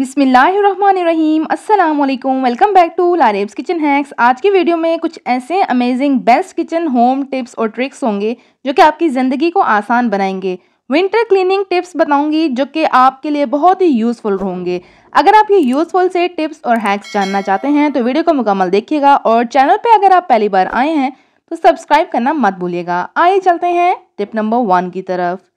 बिसमीम अल्लाम welcome back to Laraib's kitchen hacks आज की वीडियो में कुछ ऐसे amazing best kitchen home tips और ट्रिक्स होंगे जो कि आपकी ज़िंदगी को आसान बनाएंगे विंटर क्लीनिंग टिप्स बताऊंगी जो कि आपके लिए बहुत ही यूज़फुल होंगे अगर आप ये यूज़फुल से टिप्स और हैक्स जानना चाहते हैं तो वीडियो को मुकम्मल देखिएगा और चैनल पर अगर आप पहली बार आए हैं तो सब्सक्राइब करना मत भूलिएगा आइए चलते हैं टिप नंबर वन की तरफ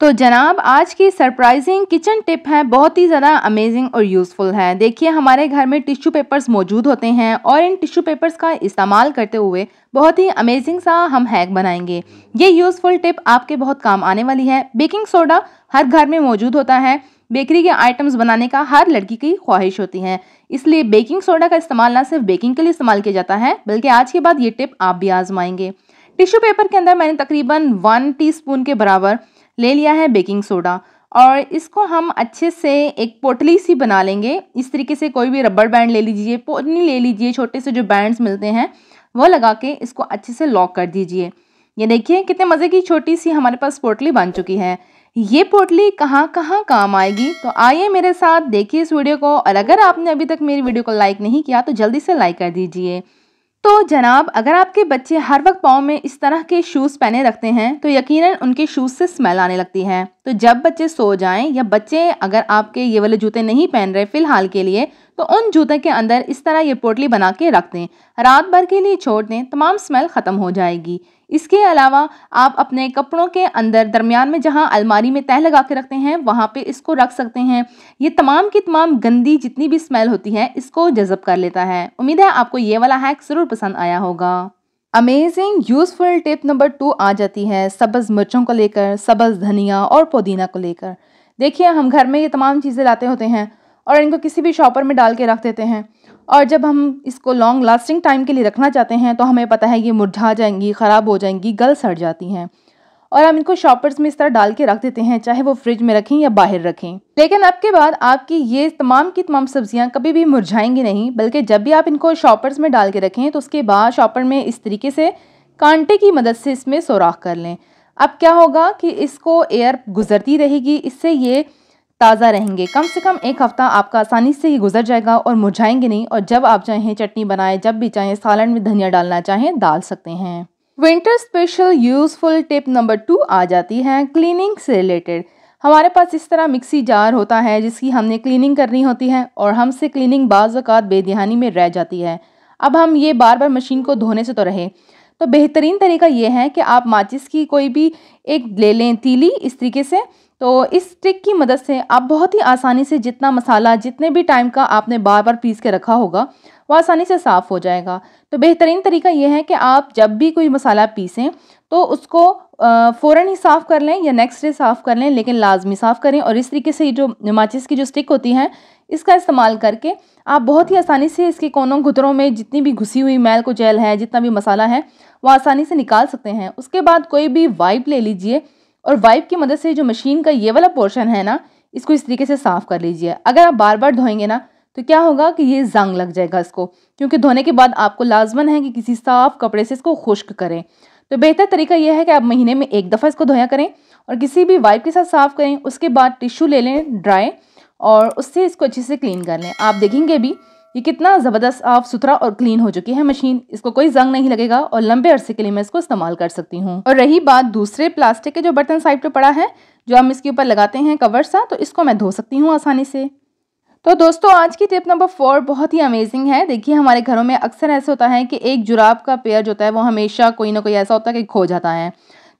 तो जनाब आज की सरप्राइजिंग किचन टिप है बहुत ही ज़्यादा अमेजिंग और यूज़फुल है देखिए हमारे घर में टिश्यू पेपर्स मौजूद होते हैं और इन टिश्यू पेपर्स का इस्तेमाल करते हुए बहुत ही अमेजिंग सा हम हैक बनाएंगे ये यूज़फुल टिप आपके बहुत काम आने वाली है बेकिंग सोडा हर घर में मौजूद होता है बेकरी के आइटम्स बनाने का हर लड़की की ख्वाहिश होती है इसलिए बेकिंग सोडा का इस्तेमाल ना सिर्फ बेकिंग के लिए इस्तेमाल किया जाता है बल्कि आज के बाद ये टिप आप भी आजमाएंगे टिश्यू पेपर के अंदर मैंने तकरीबन वन टीस्पून के बराबर ले लिया है बेकिंग सोडा और इसको हम अच्छे से एक पोटली सी बना लेंगे इस तरीके से कोई भी रबड़ बैंड ले लीजिए पोटली ले लीजिए छोटे से जो बैंड्स मिलते हैं वो लगा के इसको अच्छे से लॉक कर दीजिए ये देखिए कितने मज़े की छोटी सी हमारे पास पोटली बन चुकी है ये पोटली कहाँ कहाँ काम आएगी तो आइए मेरे साथ देखिए इस वीडियो को और अगर आपने अभी तक मेरी वीडियो को लाइक नहीं किया तो जल्दी से लाइक कर दीजिए तो जनाब अगर आपके बच्चे हर वक्त पाँव में इस तरह के शूज़ पहने रखते हैं तो यकीनन उनके शूज़ से स्मेल आने लगती है तो जब बच्चे सो जाएं या बच्चे अगर आपके ये वाले जूते नहीं पहन रहे फ़िलहाल के लिए तो उन जूते के अंदर इस तरह ये पोटली बना के रख दें रात भर के लिए छोड़ दें तमाम स्मेल ख़त्म हो जाएगी इसके अलावा आप अपने कपड़ों के अंदर दरमियान में जहाँ अलमारी में तह लगा के रखते हैं वहाँ पे इसको रख सकते हैं ये तमाम की तमाम गंदी जितनी भी स्मेल होती है इसको जज़ब कर लेता है उम्मीद है आपको ये वाला हैक ज़रूर पसंद आया होगा amazing useful tip number two आ जाती है सब्ज़ मिर्चों को लेकर सब्ज़ धनिया और पुदीना को लेकर देखिए हम घर में ये तमाम चीज़ें लाते होते हैं और इनको किसी भी शॉपर में डाल के रख देते हैं और जब हम इसको लॉन्ग लास्टिंग टाइम के लिए रखना चाहते हैं तो हमें पता है ये मुरझा जाएंगी ख़राब हो जाएंगी गल सड़ जाती हैं और हम इनको शॉपर्स में इस तरह डाल के रख देते हैं चाहे वो फ्रिज में रखें या बाहर रखें लेकिन अब के बाद आपकी ये तमाम की तमाम सब्जियां कभी भी मुरझाएंगी नहीं बल्कि जब भी आप इनको शॉपर्स में डाल के रखें तो उसके बाद शॉपर में इस तरीके से कांटे की मदद से इसमें सौराख कर लें अब क्या होगा कि इसको एयर गुजरती रहेगी इससे ये ताज़ा रहेंगे कम से कम एक हफ्ता आपका आसानी से ही गुजर जाएगा और मुरझाएंगे नहीं और जब आप चाहें चटनी बनाएं जब भी चाहें सालन में धनिया डालना चाहें डाल सकते हैं winter special useful tip number two आ जाती है क्लीनिंग से रिलेटेड हमारे पास इस तरह मिक्सी जार होता है जिसकी हमने क्लीनिंग करनी होती है और हमसे क्लीनिंग बाज़ात बेदहानी में रह जाती है अब हम ये बार बार मशीन को धोने से तो रहे तो बेहतरीन तरीका ये है कि आप माचिस की कोई भी एक ले लें तीली इस तरीके से तो इस ट्रिक की मदद से आप बहुत ही आसानी से जितना मसाला जितने भी टाइम का आपने बार बार पीस के रखा होगा वो आसानी से साफ़ हो जाएगा तो बेहतरीन तरीका यह है कि आप जब भी कोई मसाला पीसें तो उसको फ़ौर ही साफ़ कर लें या नेक्स्ट डे साफ़ कर लें लेकिन लाजमी साफ़ करें और इस तरीके से जो माचिस की जो स्टिक होती है इसका इस्तेमाल करके आप बहुत ही आसानी से इसके कोनों घुतरों में जितनी भी घुसी हुई मैल को जेल है जितना भी मसाला है वो आसानी से निकाल सकते हैं उसके बाद कोई भी वाइप ले लीजिए और वाइप की मदद से जो मशीन का ये वाला पोर्शन है ना इसको इस तरीके से साफ़ कर लीजिए अगर आप बार बार धोएंगे ना तो क्या होगा कि ये जंग लग जाएगा इसको क्योंकि धोने के बाद आपको लाजमन है कि किसी साफ़ कपड़े से इसको खुश्क करें तो बेहतर तरीका यह है कि आप महीने में एक दफ़ा इसको धोया करें और किसी भी वाइप के साथ साफ़ करें उसके बाद टिशू ले लें ड्राई और उससे इसको अच्छे से क्लीन कर लें आप देखेंगे भी ये कितना ज़बरदस्त साफ सुथरा और क्लीन हो चुकी है मशीन इसको कोई जंग नहीं लगेगा और लंबे अरसे के लिए मैं इसको इस्तेमाल कर सकती हूँ और रही बात दूसरे प्लास्टिक के जो बर्तन साइड पर पड़ा है जो हम इसके ऊपर लगाते हैं कवर सा तो इसको मैं धो सकती हूँ आसानी से तो दोस्तों आज की टिप नंबर फोर बहुत ही अमेजिंग है देखिए हमारे घरों में अक्सर ऐसे होता है कि एक जुराब का पेयर जो होता है वो हमेशा कोई ना कोई ऐसा होता है कि खो जाता है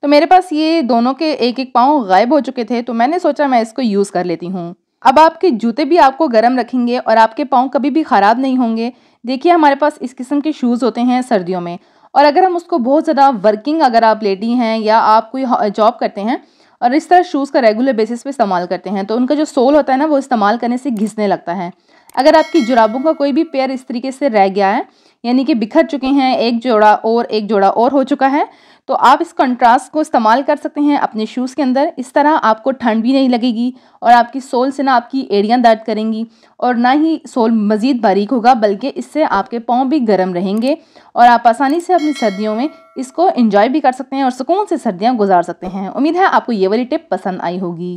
तो मेरे पास ये दोनों के एक एक पाँव गायब हो चुके थे तो मैंने सोचा मैं इसको यूज़ कर लेती हूँ अब आपके जूते भी आपको गर्म रखेंगे और आपके पाँव कभी भी ख़राब नहीं होंगे देखिए हमारे पास इस किस्म के शूज़ होते हैं सर्दियों में और अगर हम उसको बहुत ज़्यादा वर्किंग अगर आप लेडी हैं या आप कोई जॉब करते हैं और इस तरह शूज़ का रेगुलर बेसिस पे इस्तेमाल करते हैं तो उनका जो सोल होता है ना वो इस्तेमाल करने से घिसने लगता है अगर आपकी जुराबों का कोई भी पेयर इस तरीके से रह गया है यानी कि बिखर चुके हैं एक जोड़ा और एक जोड़ा और हो चुका है तो आप इस कंट्रास्ट को इस्तेमाल कर सकते हैं अपने शूज़ के अंदर इस तरह आपको ठंड भी नहीं लगेगी और आपकी सोल से ना आपकी एड़ियाँ दर्द करेंगी और ना ही सोल मज़ीद बारीक होगा बल्कि इससे आपके पाँव भी गर्म रहेंगे और आप आसानी से अपनी सर्दियों में इसको इंजॉय भी कर सकते हैं और सुकून से सर्दियाँ गुजार सकते हैं उम्मीद है आपको ये वाली टिप पसंद आई होगी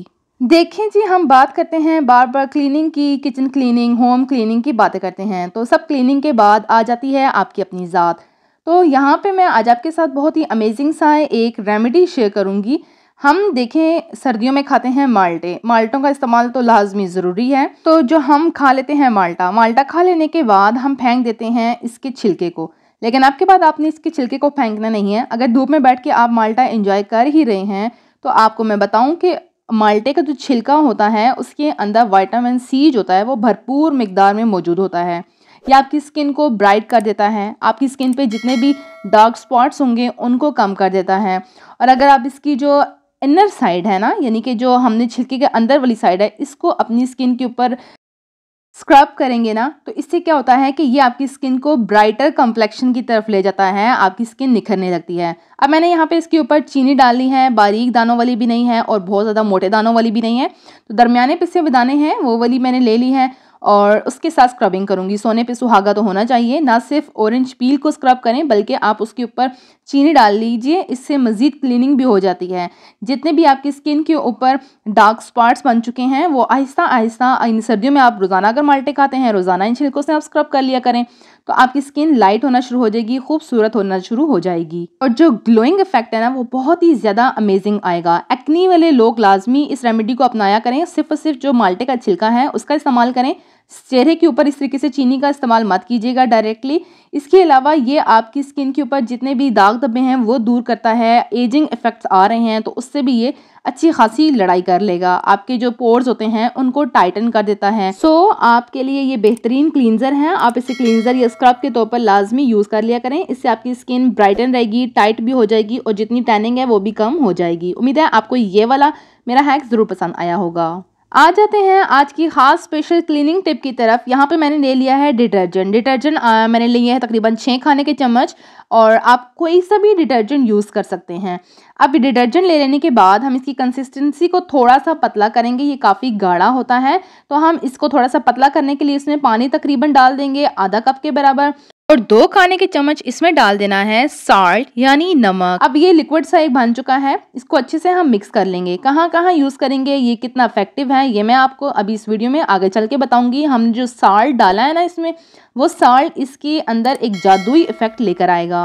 देखें जी हम बात करते हैं बार बार क्लीनिंग की किचन क्लीनिंग होम क्लीनिंग की बातें करते हैं तो सब क्लीनिंग के बाद आ जाती है आपकी अपनी ज़ात तो यहाँ पे मैं आज आपके साथ बहुत ही अमेजिंग सा एक रेमेडी शेयर करूँगी हम देखें सर्दियों में खाते हैं माल्टे माल्टों का इस्तेमाल तो लाजमी ज़रूरी है तो जो हम खा लेते हैं माल्टा माल्टा खा लेने के बाद हम फेंक देते हैं इसके छिलके को लेकिन आपके बाद आपने इसके छिलके को फेंकना नहीं है अगर धूप में बैठ के आप माल्टा इंजॉय कर ही रहे हैं तो आपको मैं बताऊँ कि माल्टे का जो छिलका होता है उसके अंदर वाइटामिन सी जो होता है वो भरपूर मकदार में मौजूद होता है या आपकी स्किन को ब्राइट कर देता है आपकी स्किन पे जितने भी डार्क स्पॉट्स होंगे उनको कम कर देता है और अगर आप इसकी जो इनर साइड है ना यानी कि जो हमने छिलके के अंदर वाली साइड है इसको अपनी स्किन के ऊपर स्क्रब करेंगे ना तो इससे क्या होता है कि ये आपकी स्किन को ब्राइटर कम्प्लेक्शन की तरफ ले जाता है आपकी स्किन निखरने लगती है अब मैंने यहाँ पे इसके ऊपर चीनी डाली है बारीक दानों वाली भी नहीं है और बहुत ज़्यादा मोटे दानों वाली भी नहीं है तो दरमियाने से वो दाने हैं वो वाली मैंने ले ली है और उसके साथ स्क्रबिंग करूँगी सोने पे सुहागा तो होना चाहिए ना सिर्फ ऑरेंज पील को स्क्रब करें बल्कि आप उसके ऊपर चीनी डाल लीजिए इससे मज़ीद क्लीनिंग भी हो जाती है जितने भी आपकी स्किन के ऊपर डार्क स्पॉट्स बन चुके हैं वो आहिस्ता आहिस्ता इन सर्दियों में आप रोज़ाना अगर माल्टे खाते हैं रोज़ाना इन छिलकों से आप स्क्रब कर लिया करें तो आपकी स्किन लाइट होना शुरू हो जाएगी खूबसूरत होना शुरू हो जाएगी और जो ग्लोइंग इफेक्ट है ना वो बहुत ही ज़्यादा अमेजिंग आएगा एक्नी वाले लोग लाजमी इस रेमेडी को अपनाया करें सिर्फ और सिर्फ जो माल्टे का छिलका है उसका इस्तेमाल करें चेहरे के ऊपर इस तरीके से चीनी का इस्तेमाल मत कीजिएगा डायरेक्टली इसके अलावा ये आपकी स्किन के ऊपर जितने भी दाग धब्बे हैं वो दूर करता है एजिंग इफ़ेक्ट्स आ रहे हैं तो उससे भी ये अच्छी खासी लड़ाई कर लेगा आपके जो पोर्स होते हैं उनको टाइटन कर देता है सो so, आपके लिए ये बेहतरीन क्लींजर है आप इसे क्लींजर या स्क्रब के तौर पर लाजमी यूज़ कर लिया करें इससे आपकी स्किन ब्राइटन रहेगी टाइट भी हो जाएगी और जितनी टैनिंग है वो भी कम हो जाएगी उम्मीद है आपको ये वाला मेरा हैक ज़रूर पसंद आया होगा आ जाते हैं आज की खास स्पेशल क्लीनिंग टिप की तरफ यहाँ पे मैंने ले लिया है डिटर्जेंट डिटर्जेंट मैंने लिए हैं तकरीबन छः खाने के चम्मच और आप कोई सा भी डिटर्जेंट यूज़ कर सकते हैं अब डिटर्जेंट ले लेने के बाद हम इसकी कंसिस्टेंसी को थोड़ा सा पतला करेंगे ये काफ़ी गाढ़ा होता है तो हम इसको थोड़ा सा पतला करने के लिए इसमें पानी तकरीबन डाल देंगे आधा कप के बराबर और दो खाने के चम्मच इसमें डाल देना है साल्ट यानी नमक अब ये लिक्विड सा एक बन चुका है इसको अच्छे से हम मिक्स कर लेंगे कहाँ कहाँ यूज करेंगे ये कितना इफेक्टिव है ये मैं आपको अभी इस वीडियो में आगे चल के बताऊंगी हम जो साल्ट डाला है ना इसमें वो साल्ट इसके अंदर एक जादुई इफेक्ट लेकर आएगा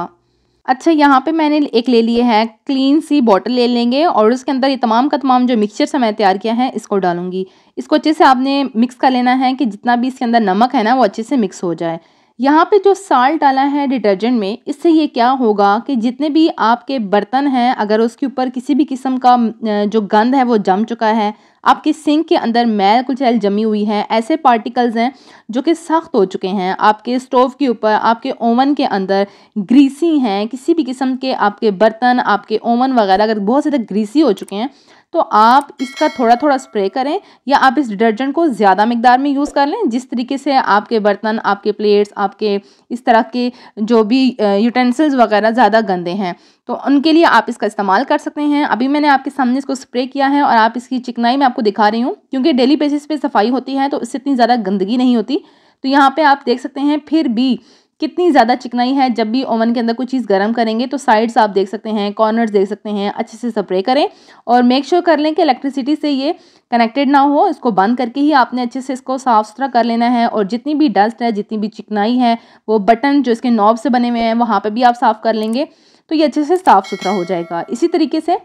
अच्छा यहाँ पे मैंने एक ले लिए है क्लीन सी बॉटल ले लेंगे और उसके अंदर ये तमाम का तमाम जो मिक्सचर से मैंने तैयार किया है इसको डालूंगी इसको अच्छे से आपने मिक्स कर लेना है कि जितना भी इसके अंदर नमक है ना वो अच्छे से मिक्स हो जाए यहाँ पे जो साल्ट डाला है डिटर्जेंट में इससे ये क्या होगा कि जितने भी आपके बर्तन हैं अगर उसके ऊपर किसी भी किस्म का जो गंद है वो जम चुका है आपकी सिंक के अंदर मैल कुचैल जमी हुई है ऐसे पार्टिकल्स हैं जो कि सख्त हो चुके हैं आपके स्टोव के ऊपर आपके ओवन के अंदर ग्रीसी हैं किसी भी किस्म के आपके बर्तन आपके ओवन वगैरह अगर बहुत ज़्यादा ग्रीसी हो चुके हैं तो आप इसका थोड़ा थोड़ा स्प्रे करें या आप इस डिटर्जेंट को ज़्यादा मकदार में यूज़ कर लें जिस तरीके से आपके बर्तन आपके प्लेट्स आपके इस तरह के जो भी यूटेंसिल्स वगैरह ज़्यादा गंदे हैं तो उनके लिए आप इसका इस्तेमाल कर सकते हैं अभी मैंने आपके सामने इसको स्प्रे किया है और आप इसकी चिकनाई मैं आपको दिखा रही हूँ क्योंकि डेली बेसिस पे सफाई होती है तो इससे इतनी ज़्यादा गंदगी नहीं होती तो यहाँ पे आप देख सकते हैं फिर भी कितनी ज़्यादा चिकनाई है जब भी ओवन के अंदर कोई चीज़ गर्म करेंगे तो साइड्स आप देख सकते हैं कॉर्नर्स देख सकते हैं अच्छे से स्प्रे करें और मेक श्योर sure कर लें कि इलेक्ट्रिसिटी से ये कनेक्टेड ना हो इसको बंद करके ही आपने अच्छे से इसको साफ़ सुथरा कर लेना है और जितनी भी डस्ट है जितनी भी चिकनाई है वो बटन जो इसके नॉब से बने हुए हैं वहाँ पर भी आप साफ़ कर लेंगे तो ये अच्छे से साफ़ सुथरा हो जाएगा इसी तरीके से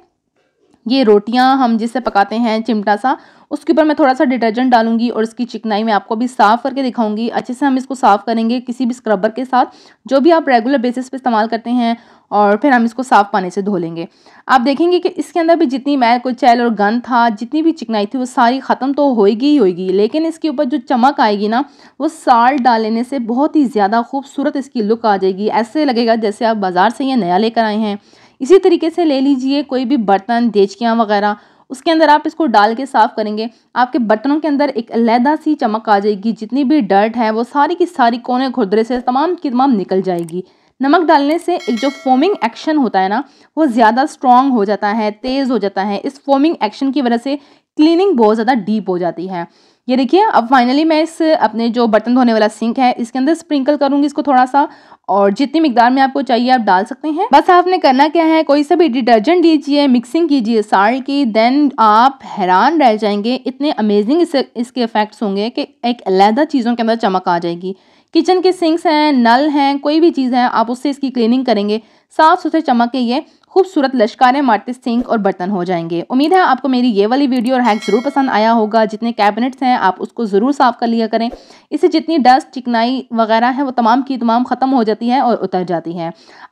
ये रोटियां हम जिससे पकाते हैं चिमटा सा उसके ऊपर मैं थोड़ा सा डिटर्जेंट डालूंगी और इसकी चिकनाई मैं आपको भी साफ़ करके दिखाऊंगी अच्छे से हम इसको साफ़ करेंगे किसी भी स्क्रबर के साथ जो भी आप रेगुलर बेसिस पे इस्तेमाल करते हैं और फिर हम इसको साफ़ पानी से धो लेंगे आप देखेंगे कि इसके अंदर भी जितनी मैल चैल और गन था जितनी भी चिकनाई थी वो सारी ख़त्म तो होएगी ही होएगी लेकिन इसके ऊपर जो चमक आएगी ना वो साल्ट डालने से बहुत ही ज़्यादा खूबसूरत इसकी लुक आ जाएगी ऐसे लगेगा जैसे आप बाज़ार से ये नया लेकर आए हैं इसी तरीके से ले लीजिए कोई भी बर्तन देचकियाँ वगैरह उसके अंदर आप इसको डाल के साफ़ करेंगे आपके बर्तनों के अंदर एक अलहदा सी चमक आ जाएगी जितनी भी डर्ट है वो सारी की सारी कोने खुरदरे से तमाम की तमाम निकल जाएगी नमक डालने से एक जो फोमिंग एक्शन होता है ना वो ज़्यादा स्ट्रॉन्ग हो जाता है तेज़ हो जाता है इस फोमिंग एक्शन की वजह से क्लीनिंग बहुत ज़्यादा डीप हो जाती है ये देखिए अब फाइनली मैं इस अपने जो बर्तन धोने वाला सिंक है इसके अंदर स्प्रिंकल करूँगी इसको थोड़ा सा और जितनी मिकदार में आपको चाहिए आप डाल सकते हैं बस आपने करना क्या है कोई सा भी डिटर्जेंट लीजिए मिक्सिंग कीजिए साल्ट की देन आप हैरान रह जाएंगे इतने अमेजिंग इस, इसके इफेक्ट्स होंगे कि एक अलहदा चीज़ों के अंदर चमक आ जाएगी किचन के सिंक्स हैं नल हैं कोई भी चीज़ है आप उससे इसकी क्लीनिंग करेंगे साफ सुथरे चमक के ये खूबसूरत लश्कारे मारते सिंक और बर्तन हो जाएंगे उम्मीद है आपको मेरी ये वाली वीडियो और हैक ज़रूर पसंद आया होगा जितने कैबिनेट्स हैं आप उसको ज़रूर साफ़ कर लिया करें इससे जितनी डस्ट चिकनाई वगैरह है वो तमाम की तमाम ख़त्म हो जाती है और उतर जाती है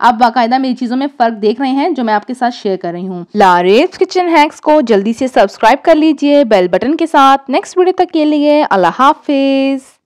आप बाकायदा मेरी चीज़ों में फ़र्क देख रहे हैं जो मैं आपके साथ शेयर कर रही हूँ लारेज किचन हैक्स को जल्दी से सब्सक्राइब कर लीजिए बेल बटन के साथ नेक्स्ट वीडियो तक के लिए अल्लाह हाफिज़